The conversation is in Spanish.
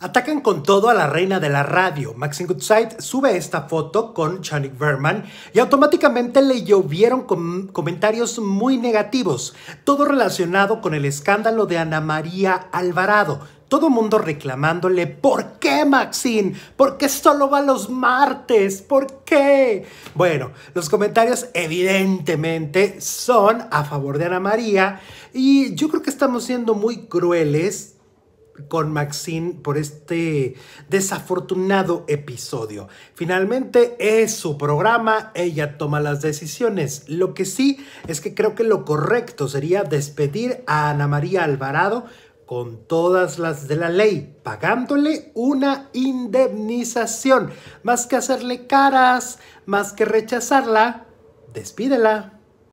Atacan con todo a la reina de la radio. Maxine Goodside sube esta foto con Chanik Berman y automáticamente le llovieron comentarios muy negativos, todo relacionado con el escándalo de Ana María Alvarado. Todo mundo reclamándole, ¿por qué Maxine? ¿Por qué solo va los martes? ¿Por qué? Bueno, los comentarios evidentemente son a favor de Ana María y yo creo que estamos siendo muy crueles con Maxine por este desafortunado episodio. Finalmente es su programa, ella toma las decisiones. Lo que sí es que creo que lo correcto sería despedir a Ana María Alvarado con todas las de la ley, pagándole una indemnización. Más que hacerle caras, más que rechazarla, despídela.